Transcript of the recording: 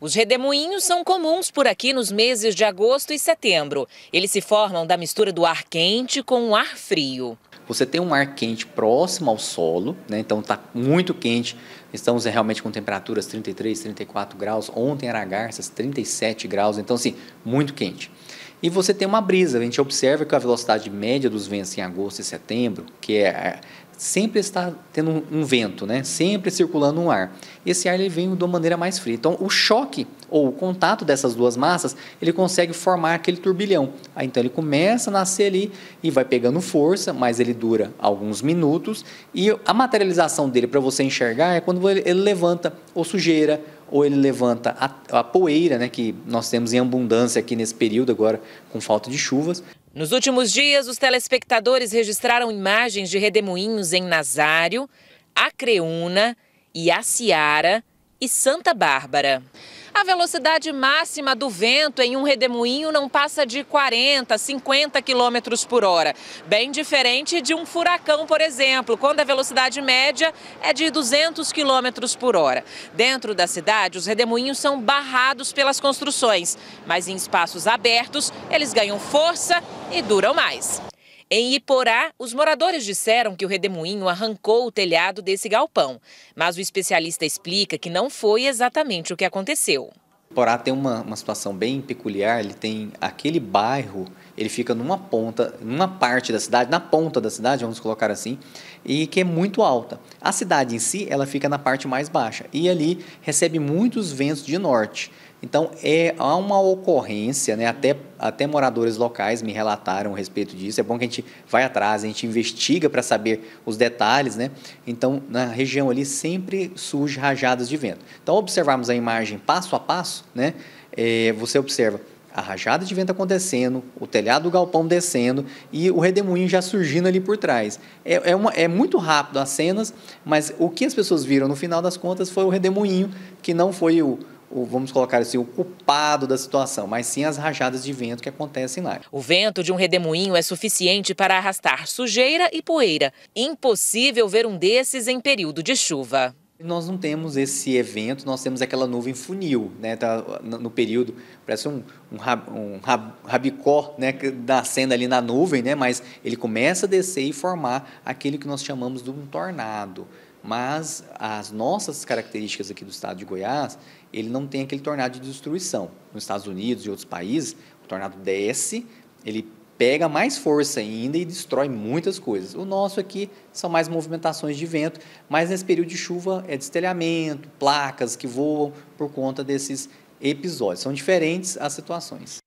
Os redemoinhos são comuns por aqui nos meses de agosto e setembro. Eles se formam da mistura do ar quente com o ar frio. Você tem um ar quente próximo ao solo, né? então está muito quente. Estamos realmente com temperaturas 33, 34 graus. Ontem era garças 37 graus, então assim, muito quente. E você tem uma brisa. A gente observa que a velocidade média dos ventos em agosto e setembro, que é, é sempre está tendo um vento, né? Sempre circulando um ar. Esse ar ele vem de uma maneira mais fria. Então, o choque ou o contato dessas duas massas, ele consegue formar aquele turbilhão. Aí, então, ele começa a nascer ali e vai pegando força, mas ele dura alguns minutos. E a materialização dele para você enxergar é quando ele levanta ou sujeira ou ele levanta a, a poeira, né, que nós temos em abundância aqui nesse período agora com falta de chuvas. Nos últimos dias, os telespectadores registraram imagens de redemoinhos em Nazário, Acreúna, Iaciara e Santa Bárbara. A velocidade máxima do vento em um redemoinho não passa de 40, 50 km por hora. Bem diferente de um furacão, por exemplo, quando a velocidade média é de 200 km por hora. Dentro da cidade, os redemoinhos são barrados pelas construções, mas em espaços abertos, eles ganham força e duram mais. Em Iporá, os moradores disseram que o redemoinho arrancou o telhado desse galpão, mas o especialista explica que não foi exatamente o que aconteceu. Iporá tem uma, uma situação bem peculiar, ele tem aquele bairro ele fica numa ponta, numa parte da cidade, na ponta da cidade, vamos colocar assim, e que é muito alta. A cidade em si, ela fica na parte mais baixa e ali recebe muitos ventos de norte. Então, é, há uma ocorrência, né? até, até moradores locais me relataram a respeito disso. É bom que a gente vai atrás, a gente investiga para saber os detalhes. Né? Então, na região ali sempre surge rajadas de vento. Então, observarmos a imagem passo a passo, né? É, você observa a rajada de vento acontecendo, o telhado do galpão descendo e o redemoinho já surgindo ali por trás. É, é, uma, é muito rápido as cenas, mas o que as pessoas viram no final das contas foi o redemoinho, que não foi o, o, vamos colocar assim, o culpado da situação, mas sim as rajadas de vento que acontecem lá. O vento de um redemoinho é suficiente para arrastar sujeira e poeira. Impossível ver um desses em período de chuva. Nós não temos esse evento, nós temos aquela nuvem funil, né? Tá no período, parece um, um, rab, um rab, rabicó, né? Nascendo ali na nuvem, né? Mas ele começa a descer e formar aquilo que nós chamamos de um tornado. Mas as nossas características aqui do estado de Goiás, ele não tem aquele tornado de destruição. Nos Estados Unidos e outros países, o tornado desce, ele pega mais força ainda e destrói muitas coisas. O nosso aqui são mais movimentações de vento, mas nesse período de chuva é destelhamento, placas que voam por conta desses episódios. São diferentes as situações.